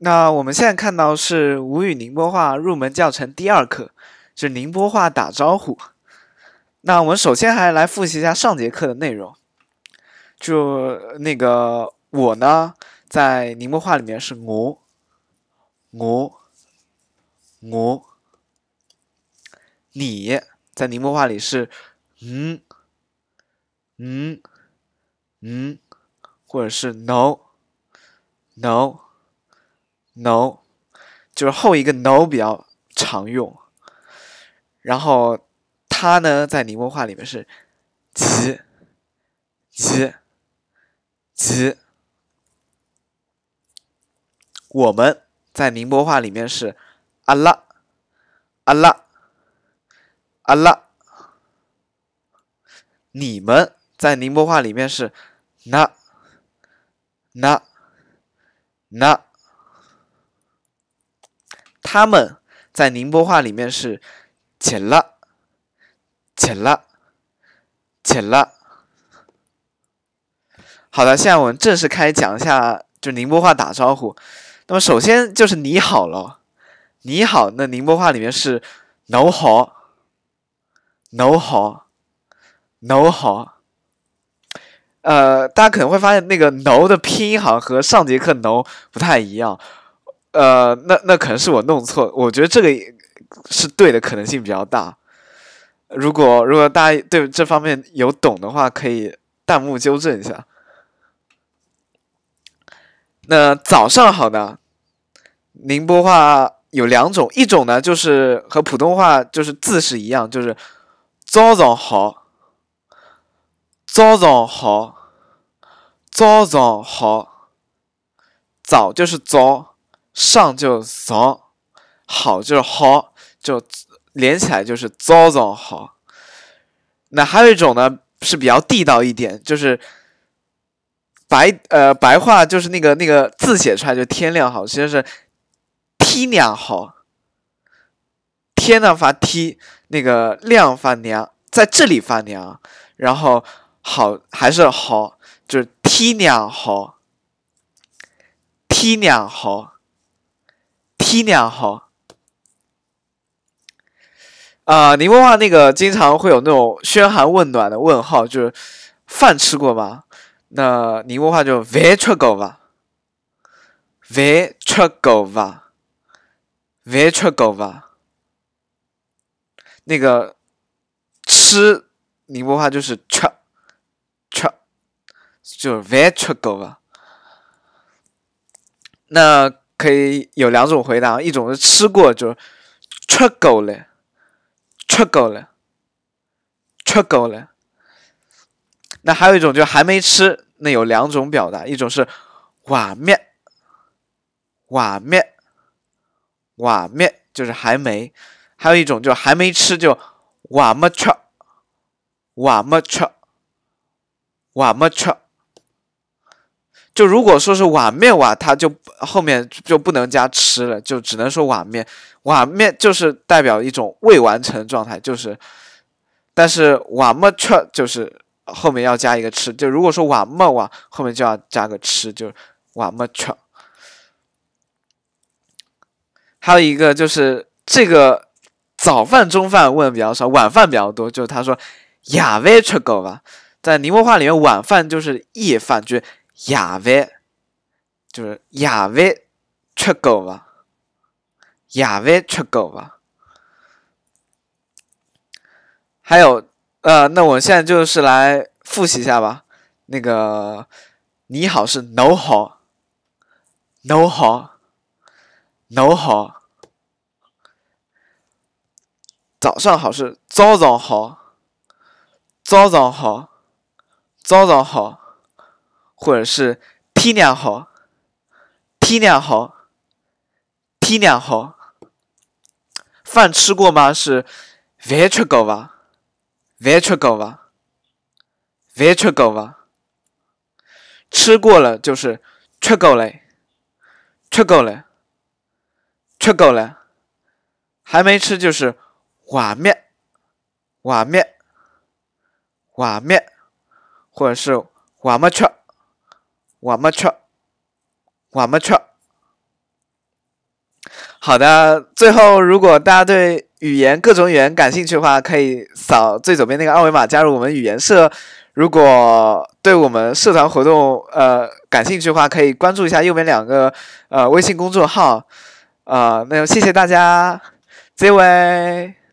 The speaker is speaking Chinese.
那我们现在看到是《吴语宁波话入门教程》第二课，是宁波话打招呼。那我们首先还来复习一下上节课的内容，就那个我呢，在宁波话里面是“我”，我，我，你在宁波话里是“嗯”，嗯，嗯，或者是 “no”，no。no，就是后一个 no 比较常用，然后它呢在宁波话里面是，吉吉吉。我们在宁波话里面是阿拉，阿拉，阿拉，你们在宁波话里面是那，那，那。他们在宁波话里面是“起了，起了，起了”。好的，现在我们正式开始讲一下，就宁波话打招呼。那么首先就是“你好”了，你好”，那宁波话里面是“侬好，侬好，侬好”。呃，大家可能会发现那个“侬”的拼音好像和上节课“侬”不太一样。呃，那那可能是我弄错，我觉得这个是对的可能性比较大。如果如果大家对这方面有懂的话，可以弹幕纠正一下。那早上好呢？宁波话有两种，一种呢就是和普通话就是字是一样，就是“早上好”，“早上好”，“早上好”。早就是早。上就糟，好就是好，就连起来就是早糟好。那还有一种呢，是比较地道一点，就是白呃白话，就是那个那个字写出来就天亮好，其实是梯亮好。天呢发梯，那个亮发娘，在这里发娘，然后好还是好，就是梯亮好，梯亮好。批娘哈。啊，宁波话那个经常会有那种嘘寒问暖的问号，就是饭吃过吗？那宁波话就饭吃够吧，饭吃够吧，饭吃够吧。那个吃宁波话就是吃吃，就是饭吃够吧。那。可以有两种回答，一种是吃过，就是吃够了，吃够了，吃够了。那还有一种就还没吃，那有两种表达，一种是碗面，碗面，碗面就是还没；还有一种就还没吃，就碗没吃，碗没吃，碗没吃。就如果说是碗面碗，它就后面就不能加吃了，就只能说碗面。碗面就是代表一种未完成状态，就是。但是碗么吃就是后面要加一个吃。就如果说碗么哇，后面就要加个吃，就是碗么吃。还有一个就是这个早饭、中饭问的比较少，晚饭比较多。就是他说夜饭吃够吧。在宁波话里面，晚饭就是夜饭，就。夜饭就是夜饭吃够伐？夜饭吃够伐？还有呃，那我现在就是来复习一下吧。那个，你好是 no 好，no 好，no 好。早上好是早上好，早上好，早上好。或者是 T 谅好，t 谅好，t 谅好。饭吃过吗？是饭吃过吧？饭吃过吧？饭吃过吧？吃过了就是吃够了，吃够了，吃够了。还没吃就是还没，还没，还没，或者是还没吃。我们去，我们去。好的，最后，如果大家对语言各种语言感兴趣的话，可以扫最左边那个二维码加入我们语言社。如果对我们社团活动呃感兴趣的话，可以关注一下右边两个呃微信公众号。呃，那谢谢大家，再见。